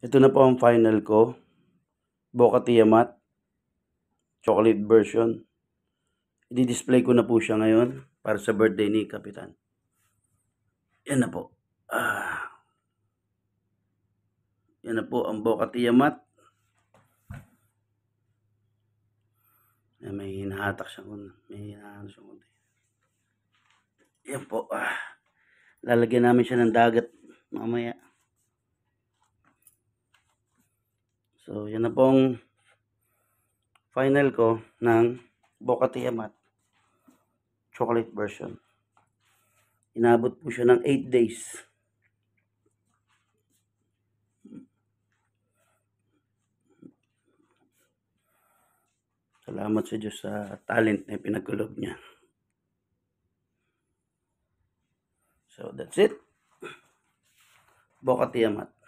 Ito na po ang final ko. Boca Tiamat. Chocolate version. I-display ko na po siya ngayon para sa birthday ni Kapitan. Yan na po. Ah. Yan na po ang Boca Tiamat. may hinahatak siya kung may hinahatak siya kung Yan po. Ah. Lalagyan namin siya ng dagat mamaya. So, yan na pong final ko ng Boca Tiamat chocolate version. Inabot po siya ng 8 days. Salamat sa Diyos sa talent na pinagkulob niya. So, that's it. Boca Tiamat.